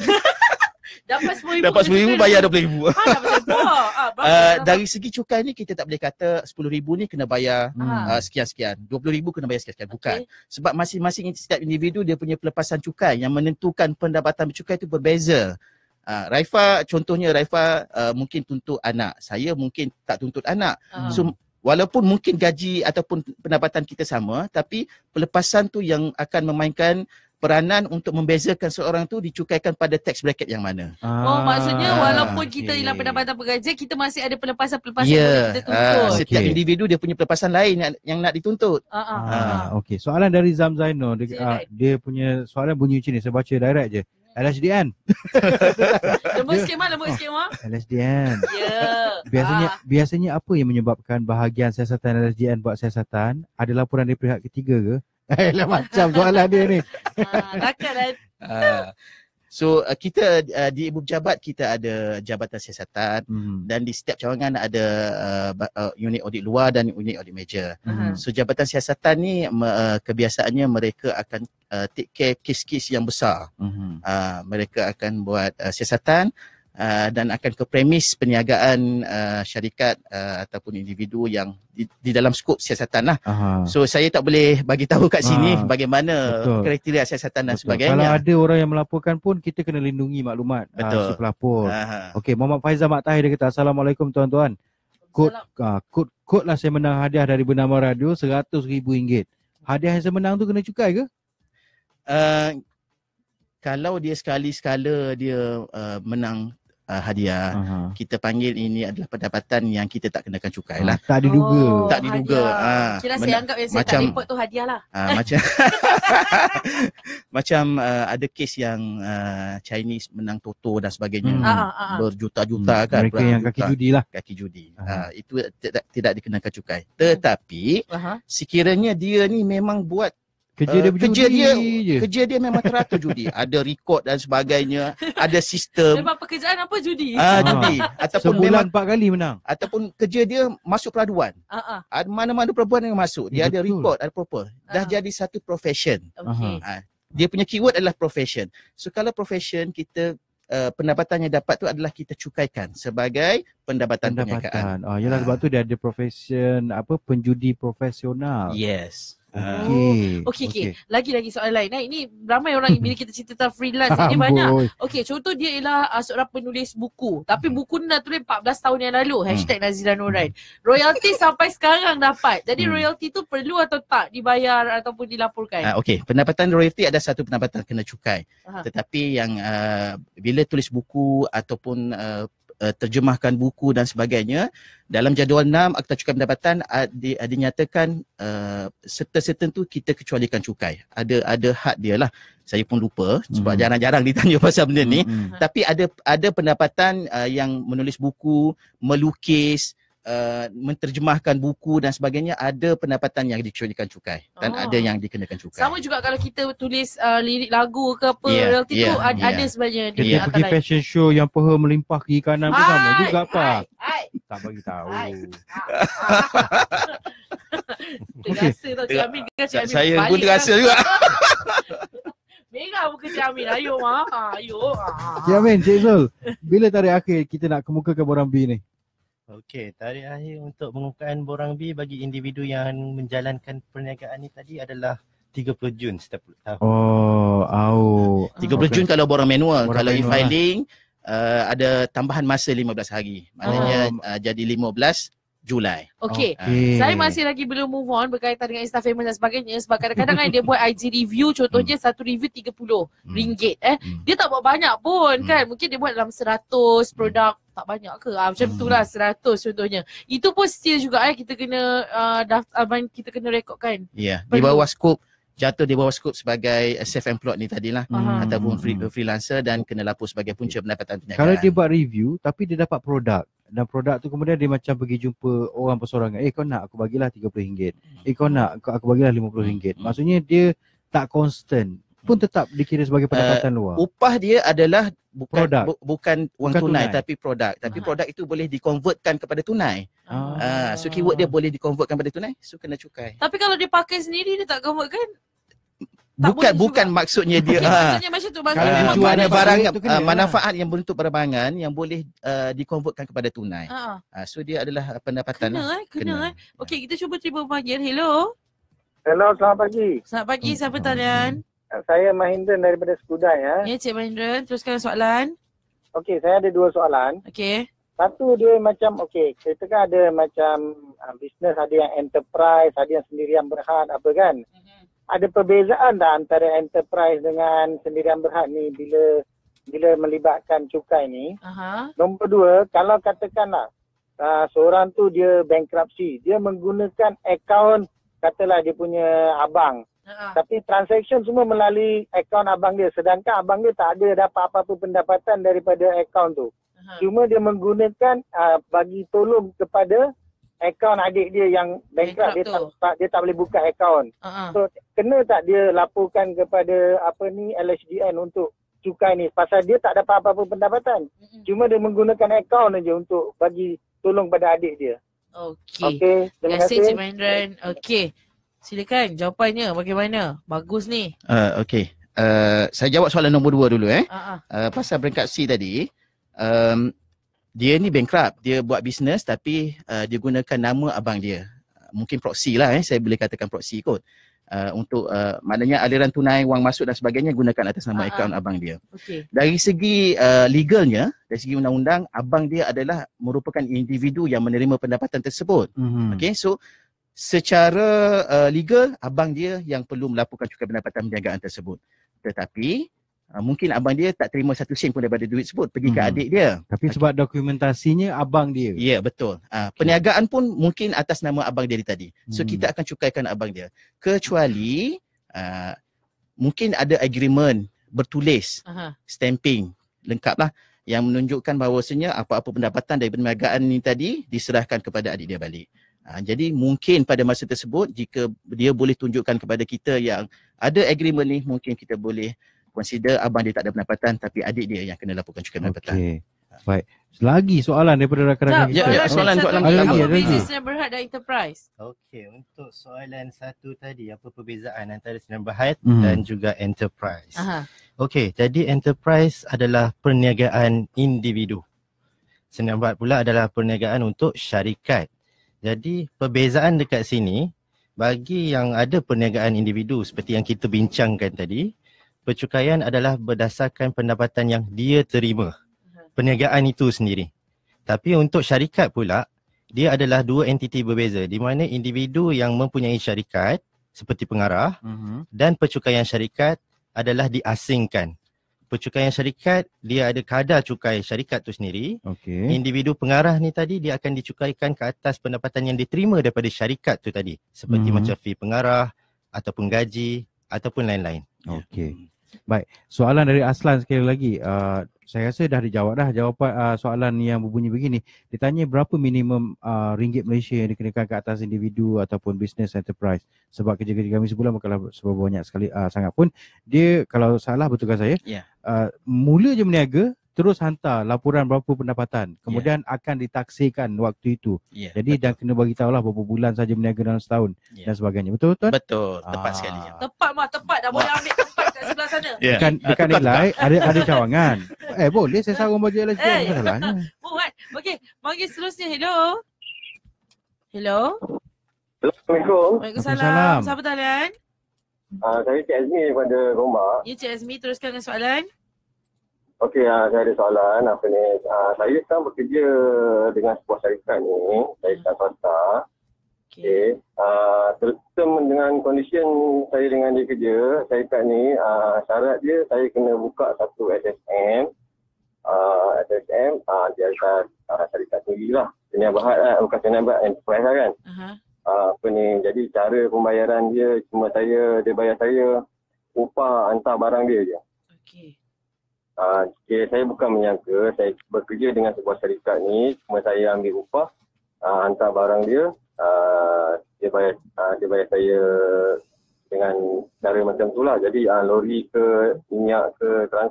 dapat 10 ribu. Dapat 10 ribu, bayar 20 ribu. Ha, ha, uh, dari segi cukai ni, kita tak boleh kata 10 ribu ni kena bayar hmm. Ah, sekian-sekian. Hmm. Uh, 20 ribu kena bayar sekian-sekian. Bukan. Sebab masing-masing setiap individu dia punya pelepasan cukai yang menentukan pendapatan cukai itu berbeza. Uh, ah, Raifa contohnya Raifa uh, eh, mungkin tuntut anak. Saya mungkin tak tuntut anak. Hmm. So walaupun mungkin gaji ataupun pendapatan kita sama tapi pelepasan tu yang akan memainkan peranan untuk membezakan seorang tu dicukaikan pada tax bracket yang mana. Ah, oh maksudnya walaupun okay. kita hilang pendapatan pegaja kita masih ada pelepasan-pelepasan yeah, kita ah, tuntut. Uh, setiap individu dia punya pelepasan lain yang, yang nak dituntut. ah, ah, ah. ah. ah. Soalan dari Zamzaino. dia, ah, dia punya soalan bunyi macam ni saya baca direct je. Yeah. LSDN. Kan? [laughs] lembut sikit mah, lembut sikit mah. Oh, LHDN. Kan? Ya. Yeah. Biasanya ah. biasanya apa yang menyebabkan bahagian siasatan LSDN kan buat siasatan? Ada laporan dari pihak ketiga ke? [laughs] Eh lah macam soalan dia ni. Ha, So uh, kita uh, di ibu jabat kita ada jabatan siasatan mm. dan di setiap cawangan ada uh, uh, unit audit luar dan unit audit major. Mm. So jabatan siasatan ni uh, kebiasaannya mereka akan uh, take care kes-kes yang besar. Mm-hmm. Uh, mereka akan buat uh, siasatan uh, dan akan ke premis perniagaan uh, syarikat uh, ataupun individu yang di, di dalam skop siasatan lah. Aha. So saya tak boleh bagi tahu kat ah, sini ha. bagaimana Betul. kriteria siasatan dan Betul. sebagainya. Kalau ada orang yang melaporkan pun kita kena lindungi maklumat ah, Betul. Uh, pelapor. Okey, Muhammad Faizal Mak Tahir dia kata assalamualaikum tuan-tuan. Kod, uh, kod, kod lah saya menang hadiah dari Bernama Radio RM100,000. Hadiah yang saya menang tu kena cukai ke? Uh, kalau dia sekali sekala dia uh, menang uh, hadiah uh-huh. kita panggil ini adalah pendapatan yang kita tak kenakan cukai ah, lah tak diduga oh, tak diduga ah kira men- saya anggap yang macam, saya tak report tu hadiah lah uh, macam [laughs] macam uh, ada kes yang uh, Chinese menang toto dan sebagainya hmm. Ah, berjuta-juta hmm. kan mereka yang kaki judi lah kaki judi uh-huh. uh, itu tidak tidak dikenakan cukai tetapi uh-huh. sekiranya dia ni memang buat Kerja eh, dia, uh, kerja dia je. Kerja dia memang terata judi. [laughs] ada rekod dan sebagainya. Ada sistem. Memang pekerjaan apa judi? Ah, uh, judi. Ataupun Sebulan memang, empat kali menang. Ataupun kerja dia masuk peraduan. Uh, uh. Mana-mana peraduan yang masuk. Dia yeah, ada rekod, ada proper. Uh. Dah jadi satu profession. Okay. Uh, dia punya keyword adalah profession. So kalau profession kita Uh, pendapatan yang dapat tu adalah kita cukaikan sebagai pendapatan, pendapatan. penyakaan. Oh, yalah uh. tu dia ada profession apa penjudi profesional. Yes. Okey Okay, Lagi-lagi soalan lain. Nah ini ramai orang bila kita cerita tentang freelance. dia banyak. Okey contoh dia ialah uh, seorang penulis buku. Tapi hmm. buku ni dah tulis 14 tahun yang lalu. Hmm. Hashtag Nazira Norain. Hmm. Royalty [laughs] sampai sekarang dapat. Jadi royalty tu perlu atau tak dibayar ataupun dilaporkan? Uh, ah, okay, pendapatan royalty ada satu pendapatan kena cukai. Uh-huh. Tetapi yang uh, bila tulis buku ataupun uh, uh, terjemahkan buku dan sebagainya. Dalam jadual 6 Akta Cukai Pendapatan uh, di, uh, dinyatakan uh, eh, serta tu kita kecualikan cukai. Ada ada hak dia lah. Saya pun lupa sebab hmm. jarang-jarang ditanya [laughs] pasal benda ni. Hmm, hmm. Tapi ada ada pendapatan uh, yang menulis buku, melukis, Uh, menterjemahkan buku dan sebagainya ada pendapatan yang dikenakan cukai dan ah. ada yang dikenakan cukai. Sama juga kalau kita tulis uh, lirik lagu ke apa yeah. realty yeah. tu yeah. Ya. ada yeah. sebenarnya. Kita yeah. pergi fashion show yang peha melimpah kiri kanan pun sama juga apa. Tak bagi tahu. [laughs] Terasa tu Cik Amin. Saya pun terasa kan. juga. [laughs] Mega muka Cik Amin. Ayuh ma. Ayuh. Cik Amin, Cik Zul. Bila tarik akhir kita nak kemukakan orang B ni? Okey, tarikh akhir untuk pengukaan borang B bagi individu yang menjalankan perniagaan ni tadi adalah 30 Jun setiap tahun. Oh, au. Oh. 30 Jun kalau borang manual, borang kalau e-filing uh, ada tambahan masa 15 hari. Maknanya oh. uh, jadi 15 Julai. Okey, ah. okay. Saya masih lagi belum move on berkaitan dengan Insta Famous dan sebagainya sebab kadang-kadang kan dia buat IG review contohnya mm. satu review RM30 mm. ringgit, eh. Mm. Dia tak buat banyak pun mm. kan. Mungkin dia buat dalam 100 hmm. produk tak banyak ke ha, macam hmm. tu lah 100 hmm. contohnya itu pun still juga eh kita kena uh, ah, daftar uh, kita kena rekodkan ya yeah. di bawah skop jatuh di bawah skop sebagai safe employed ni tadilah hmm. ataupun free, hmm. freelancer dan kena lapor sebagai punca pendapatan penyakit. kalau dia buat review tapi dia dapat produk dan produk tu kemudian dia macam pergi jumpa orang persorangan eh kau nak aku bagilah RM30 eh kau nak aku bagilah hmm. RM50 maksudnya dia tak constant pun tetap dikira sebagai pendapatan uh, luar. Upah dia adalah bukan produk. Bu, bukan wang bukan tunai, tunai tapi produk. Tapi ha. produk itu boleh dikonvertkan kepada tunai. Ah. Uh, so keyword dia boleh dikonvertkan kepada tunai, so kena cukai. Tapi kalau dia pakai sendiri dia tak convert kan? Tak bukan bukan maksudnya dia okay, ah. maksudnya macam tu maksudnya memang barang kena, uh, manfaat yang bentuk perbangan yang boleh uh, dikonvertkan kepada tunai. Uh-huh. Uh, so dia adalah pendapatan. Kena eh, kena, kena. Eh. Okey kita cuba cuba panggil. Hello. Hello, selamat pagi. Selamat pagi, siapa talian? saya Mahindra daripada Sekudang ya. Ya, Cik Mahindra. Teruskan soalan. Okey, saya ada dua soalan. Okey. Satu dia macam, okey, kita kan ada macam uh, ah, bisnes, ada yang enterprise, ada yang sendirian berhad, apa kan? Mm-hmm. Ada perbezaan tak antara enterprise dengan sendirian berhad ni bila bila melibatkan cukai ni? Uh-huh. Nombor dua, kalau katakanlah uh, seorang tu dia bankruptcy, dia menggunakan akaun katalah dia punya abang. Tapi transaksi semua melalui akaun abang dia. Sedangkan abang dia tak ada dapat apa-apa pendapatan daripada akaun tu. Aha. Cuma dia menggunakan uh, bagi tolong kepada akaun adik dia yang bankrupt. Dia tak, tak, dia tak boleh buka akaun. So, kena tak dia laporkan kepada apa ni LHDN untuk cukai ni? Pasal dia tak dapat apa-apa pendapatan. Aha. Cuma dia menggunakan akaun aja untuk bagi tolong pada adik dia. Okey. Okay, terima kasih Cik Mahendran. Okey. Okay. Silakan jawapannya bagaimana? Bagus ni. Uh, okay. Uh, saya jawab soalan nombor dua dulu eh. Uh-huh. Uh, pasal peringkat C tadi. Um, dia ni bankrupt. Dia buat bisnes tapi uh, dia gunakan nama abang dia. Mungkin proxy lah eh. Saya boleh katakan proxy kot. Uh, untuk uh, maknanya aliran tunai wang masuk dan sebagainya gunakan atas nama uh-huh. akaun abang dia. Okay. Dari segi uh, legalnya, dari segi undang-undang, abang dia adalah merupakan individu yang menerima pendapatan tersebut. Mm-hmm. Okay, so secara uh, legal abang dia yang perlu melaporkan cukai pendapatan perniagaan tersebut tetapi uh, mungkin abang dia tak terima satu sen pun daripada duit tersebut pergi hmm. ke adik dia tapi okay. sebab dokumentasinya abang dia ya yeah, betul uh, ah, okay. perniagaan pun mungkin atas nama abang dia tadi so hmm. kita akan cukaikan abang dia kecuali uh, mungkin ada agreement bertulis Aha. stamping lengkaplah yang menunjukkan bahawasanya apa-apa pendapatan dari perniagaan ini tadi diserahkan kepada adik dia balik Ha, jadi mungkin pada masa tersebut jika dia boleh tunjukkan kepada kita yang ada agreement ni mungkin kita boleh consider abang dia tak ada pendapatan tapi adik dia yang kena laporkan cukai pendapatan. Okay. Baik. Lagi soalan daripada rakan-rakan kita. Ya, ya, soalan untuk dalam lagi. Apa bisnes Berhad dan Enterprise? Okey, untuk soalan satu tadi, apa perbezaan antara Sinar Berhad hmm. dan juga Enterprise? Okey, jadi Enterprise adalah perniagaan individu. Sinar Berhad pula adalah perniagaan untuk syarikat. Jadi perbezaan dekat sini bagi yang ada perniagaan individu seperti yang kita bincangkan tadi, percukaian adalah berdasarkan pendapatan yang dia terima. Perniagaan itu sendiri. Tapi untuk syarikat pula, dia adalah dua entiti berbeza di mana individu yang mempunyai syarikat seperti pengarah uh-huh. dan percukaian syarikat adalah diasingkan percukaian syarikat dia ada kadar cukai syarikat tu sendiri. Okay. Individu pengarah ni tadi dia akan dicukaikan ke atas pendapatan yang diterima daripada syarikat tu tadi. Seperti mm-hmm. macam fee pengarah ataupun gaji ataupun lain-lain. Okey. Baik, soalan dari Aslan sekali lagi. Uh, saya rasa dah dijawab dah jawapan uh, soalan yang berbunyi begini. Dia tanya berapa minimum uh, ringgit Malaysia yang dikenakan ke atas individu ataupun business enterprise sebab kerja-kerja kami sebulan bukanlah sebab banyak sekali uh, sangat pun. Dia kalau salah betulkan saya. Yeah. Uh, mula je berniaga terus hantar laporan berapa pendapatan ya. kemudian yeah. akan ditaksikan waktu itu yeah, jadi betul. dan kena bagi tahulah berapa bulan saja berniaga dalam setahun yeah. dan sebagainya betul betul. betul tepat ah. sekali tepat mah tepat dah boleh ambil sebelah sana. Yeah. Bukan, [laughs] bukan nilai. ada, ada [laughs] cawangan. eh boleh, saya sarung baju LSG. Eh, hey. Eh. [laughs] Buat. Okey, bagi seterusnya. Hello. Hello. Assalamualaikum. Waalaikumsalam. Siapa talian? Uh, ah, saya Cik Azmi daripada Roma. Ya, Cik Azmi. Teruskan dengan soalan. Okey, uh, saya ada soalan apa ni. Uh, saya sekarang bekerja dengan sebuah syarikat ni, syarikat swasta. Okey. Uh, ah, term dengan condition saya dengan dia kerja, syarikat ni uh, syarat dia saya kena buka satu SSM. Uh, SSM uh, di atas uh, syarikat sendiri lah. Kena bahat lah, bukan kena bahat enterprise lah kan. Uh-huh. Uh, apa ni, jadi cara pembayaran dia cuma saya, dia bayar saya upah hantar barang dia je. Okey. Uh, saya bukan menyangka saya bekerja dengan sebuah syarikat ni cuma saya ambil upah uh, hantar barang dia uh, dia bayar uh, dia bayar saya dengan cara macam tu lah jadi uh, lori ke minyak ke trans,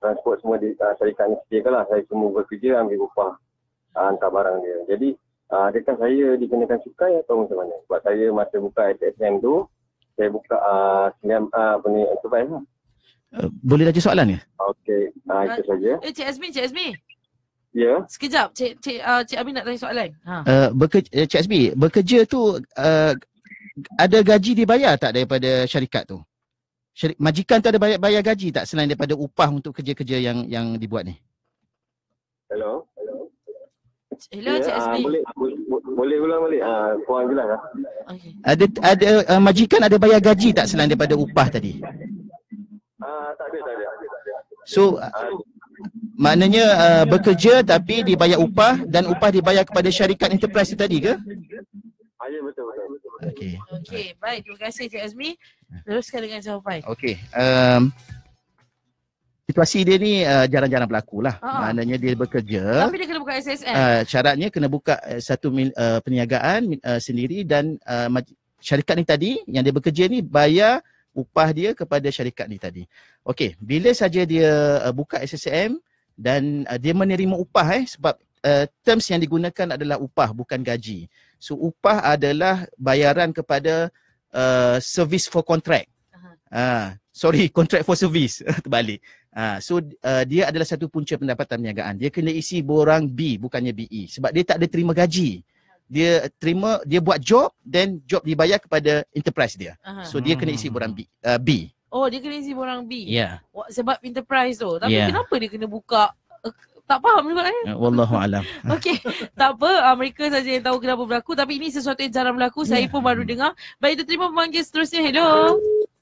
transport semua di, uh, syarikat ni sediakan lah saya cuma bekerja ambil upah uh, hantar barang dia jadi uh, adakah saya dikenakan cukai atau macam mana sebab saya masa buka SSM tu saya buka uh, 9, uh, apa enterprise lah Eh, boleh tanya soalan ya? Okey, ha, itu eh, saja. Eh, Cik Azmi, Cik Azmi. Ya. Yeah. Sekejap, Cik Cik uh, Cik Azmi nak tanya soalan. Ha. Uh, eh, bekerja, Cik Azmi, bekerja tu uh, ada gaji dibayar tak daripada syarikat tu? Syarik, majikan tu ada bayar, bayar gaji tak selain daripada upah untuk kerja-kerja yang yang dibuat ni? Hello. Hello yeah, Cik ah, Azmi. Uh, boleh, boleh, boleh ulang Ah, uh, puan jelas Ada ada uh, majikan ada bayar gaji tak selain daripada upah tadi? So uh, maknanya uh, bekerja tapi dibayar upah dan upah dibayar kepada syarikat enterprise tadi ke? Ah, ya betul betul. Okey. Okey, baik. Terima kasih Cik Azmi. Teruskan dengan jawapan. Okey. Um, Situasi dia ni uh, jarang-jarang berlaku lah. Oh. Maknanya dia bekerja. Tapi dia kena buka SSM. Uh, syaratnya kena buka uh, satu mil, uh, perniagaan uh, sendiri dan uh, syarikat ni tadi yang dia bekerja ni bayar upah dia kepada syarikat ni tadi. Okey, bila saja dia uh, buka SSM dan uh, dia menerima upah eh sebab uh, terms yang digunakan adalah upah bukan gaji. So upah adalah bayaran kepada uh, service for contract. Uh, sorry, [laughs] contract for service [laughs] terbalik. Uh, so uh, dia adalah satu punca pendapatan perniagaan. Dia kena isi borang B bukannya BE sebab dia tak ada terima gaji dia terima dia buat job then job dibayar kepada enterprise dia. uh So dia kena isi borang B. Uh, B. Oh, dia kena isi borang B. Yeah. Ya. Sebab enterprise tu. Tapi yeah. kenapa dia kena buka tak faham juga kan? Eh? Ya, wallahu alam. [laughs] Okey, tak apa. Amerika ah, saja yang tahu kenapa berlaku tapi ini sesuatu yang jarang berlaku. Yeah. Saya ya. pun baru dengar. Baik, terima panggil seterusnya. Hello. Hello.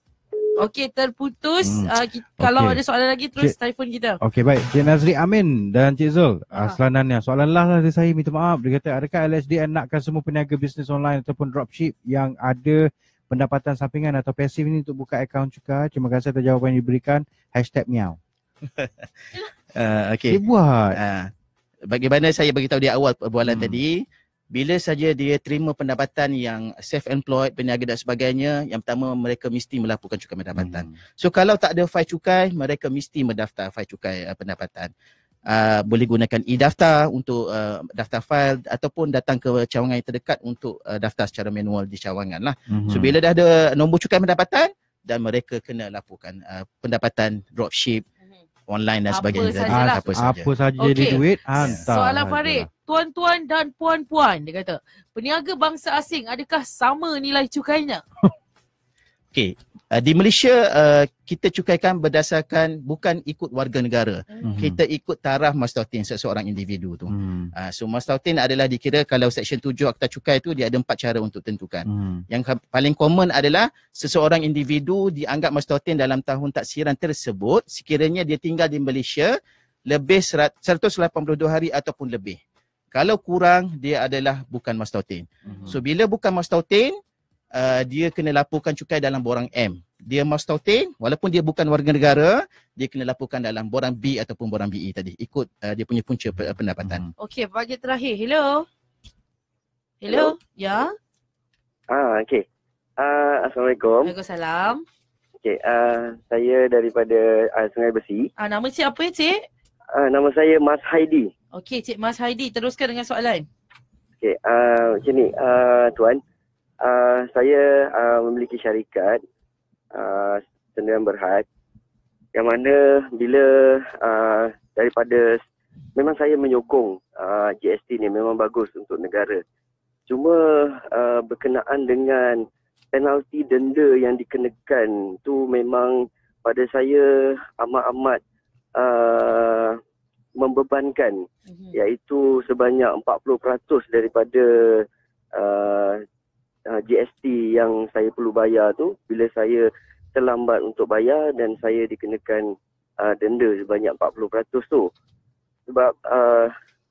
Okey terputus hmm. uh, ki- okay. kalau ada soalan lagi terus Cik- telefon kita. Okey baik Cik Nazri Amin dan Cik Zul aslanannya ah, ah. soalan lah dari saya minta maaf dia kata adakah LSDN nakkan semua peniaga bisnes online ataupun dropship yang ada pendapatan sampingan atau pasif ini untuk buka akaun juga. Terima kasih atas jawapan yang diberikan Hashtag #miau. uh, [laughs] okey. Dia buat. Uh, bagaimana saya beritahu di awal perbualan hmm. tadi bila saja dia terima pendapatan yang self-employed, peniaga dan sebagainya, yang pertama mereka mesti melaporkan cukai pendapatan. Hmm. So kalau tak ada fail cukai, mereka mesti mendaftar fail cukai uh, pendapatan. Uh, boleh gunakan e-daftar untuk uh, daftar fail ataupun datang ke cawangan yang terdekat untuk uh, daftar secara manual di cawangan lah. Hmm. So bila dah ada nombor cukai pendapatan dan mereka kena laporkan uh, pendapatan dropship online dan apa sebagainya. Sajalah. apa sahaja Apa saja okay. jadi duit hantar. Soalan Farid, tuan-tuan dan puan-puan dia kata, peniaga bangsa asing adakah sama nilai cukainya? Okey, Uh, di Malaysia uh, kita cukaikan berdasarkan bukan ikut warga negara. Mm-hmm. Kita ikut taraf mastautin seseorang individu tu. Mm. Uh, so mastautin adalah dikira kalau section 7 akta cukai tu dia ada empat cara untuk tentukan. Mm. Yang paling common adalah seseorang individu dianggap mastautin dalam tahun taksiran tersebut sekiranya dia tinggal di Malaysia lebih serat- 182 hari ataupun lebih. Kalau kurang dia adalah bukan mastautin. Mm-hmm. So bila bukan mastautin Uh, dia kena laporkan cukai dalam borang M. Dia must obtain walaupun dia bukan warga negara, dia kena laporkan dalam borang B ataupun borang BE tadi ikut uh, dia punya punca pendapatan. Hmm. Okey, bagi terakhir. Hello. Hello. Hello. Ya. Ah, okay. uh, ah, assalamualaikum. Waalaikumsalam. Okay, uh, ah, saya daripada uh, Sungai Besi. Ah, nama siapa ya, cik? uh, nama saya Mas Haidi. Okay, cik Mas Haidi, teruskan dengan soalan. Okay, ah uh, macam ni, uh, tuan, Ah, saya uh, memiliki syarikat uh, ah, Sendirian Berhad yang mana bila uh, daripada memang saya menyokong uh, GST ni memang bagus untuk negara. Cuma uh, berkenaan dengan penalti denda yang dikenakan tu memang pada saya amat-amat membebankan mm-hmm. iaitu sebanyak 40% daripada uh, uh, GST yang saya perlu bayar tu bila saya terlambat untuk bayar dan saya dikenakan uh, denda sebanyak 40% tu sebab uh,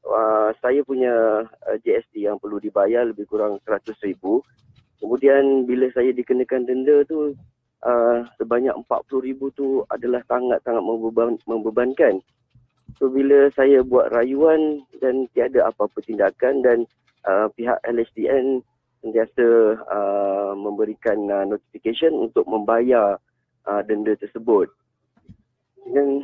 uh, saya punya uh, GST yang perlu dibayar lebih kurang 100 ribu kemudian bila saya dikenakan denda tu uh, sebanyak 40 ribu tu adalah sangat-sangat membeban, membebankan so bila saya buat rayuan dan tiada apa-apa tindakan dan uh, pihak LHDN sentiasa uh, memberikan uh, notification untuk membayar uh, denda tersebut. Dan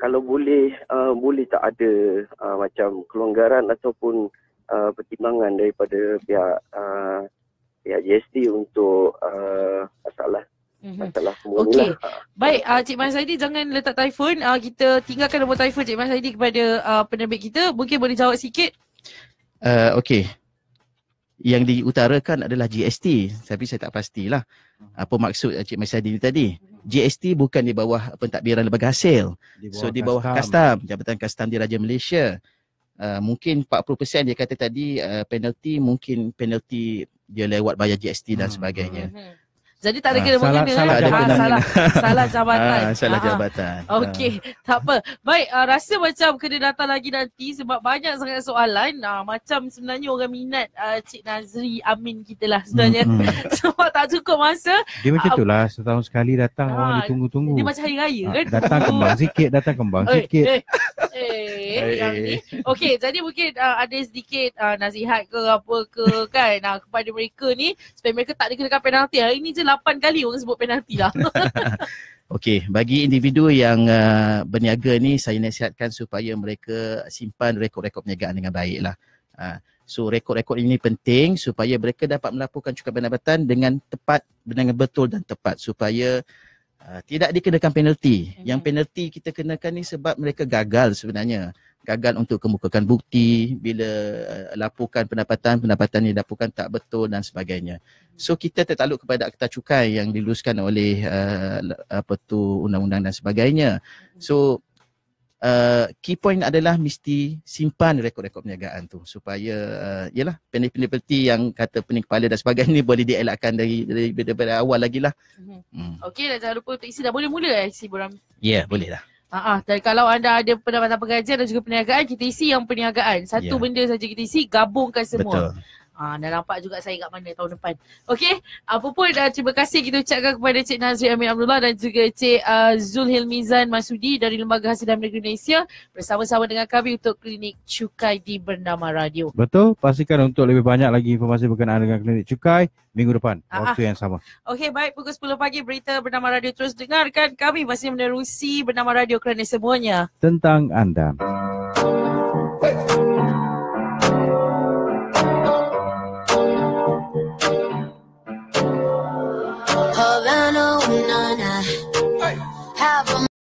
kalau boleh uh, boleh tak ada uh, macam kelonggaran ataupun uh, pertimbangan daripada pihak uh, pihak GST untuk uh, masalah mhm. Okey. Lah. Baik, uh, Cik Mas Saidi jangan letak telefon. Uh, kita tinggalkan nombor telefon Cik Mas Saidi kepada uh, penerbit kita. Mungkin boleh jawab sikit. Uh, Okey yang diutarakan adalah GST tapi saya tak pastilah apa maksud Encik Masyadi ni tadi GST bukan di bawah pentadbiran lembaga hasil di so di bawah custom. custom Jabatan Custom Raja Malaysia uh, mungkin 40% dia kata tadi uh, penalty mungkin penalty dia lewat bayar GST dan hmm. sebagainya hmm. hmm. Jadi tak ada ah, kena mengena salah, salah, salah, kan? salah, salah jabatan ha, [laughs] Salah jabatan ah, ah, Okey ha. tak apa Baik uh, rasa macam kena datang lagi nanti Sebab banyak sangat soalan uh, Macam sebenarnya orang minat uh, Cik Nazri Amin kita lah sebenarnya hmm, hmm. [laughs] Sebab tak cukup masa Dia macam uh, itulah setahun sekali datang uh, orang dia tunggu-tunggu Dia macam hari raya uh, kan Datang kembang [laughs] sikit datang kembang eh, sikit eh, eh, Okey jadi mungkin uh, ada sedikit uh, nasihat ke apa ke kan uh, Kepada mereka ni Supaya mereka tak ada kena penalti Hari ni je lah 8 kali orang sebut penalti lah. [laughs] [laughs] Okey, bagi individu yang uh, berniaga ni saya nasihatkan supaya mereka simpan rekod-rekod perniagaan dengan baiklah. Ah, uh, so rekod-rekod ini penting supaya mereka dapat melaporkan cukai pendapatan dengan tepat dengan betul dan tepat supaya uh, tidak dikenakan penalti. Mm-hmm. Yang mhm. penalti kita kenakan ni sebab mereka gagal sebenarnya gagal untuk kemukakan bukti bila uh, laporkan pendapatan pendapatan yang dilaporkan tak betul dan sebagainya so kita tertakluk kepada akta cukai yang diluluskan oleh uh, apa tu undang-undang dan sebagainya so uh, key point adalah mesti simpan rekod-rekod perniagaan tu supaya ialah uh, yalah penipu yang kata pening kepala dan sebagainya [laughs] boleh dielakkan dari dari, dari, dari awal lagi lah. Mhm. Hmm. Okey dah jangan lupa untuk isi dah boleh mula eh isi borang. Ya yeah, boleh lah. Ah, ah, dan kalau anda ada pendapatan pengajian dan juga perniagaan, kita isi yang perniagaan. Satu yeah. benda saja kita isi, gabungkan semua. Betul. Ah, dah nampak juga saya kat mana tahun depan. Okay, apa pun dah terima kasih kita ucapkan kepada Cik Nazri Amin Abdullah dan juga Cik uh, Zul Hilmizan Masudi dari Lembaga Hasil dan Negeri Malaysia bersama-sama dengan kami untuk klinik cukai di Bernama Radio. Betul, pastikan untuk lebih banyak lagi informasi berkenaan dengan klinik cukai minggu depan Aa, ah, waktu ah. yang sama. Okay, baik pukul 10 pagi berita Bernama Radio terus dengarkan kami masih menerusi Bernama Radio kerana semuanya tentang anda. Uh.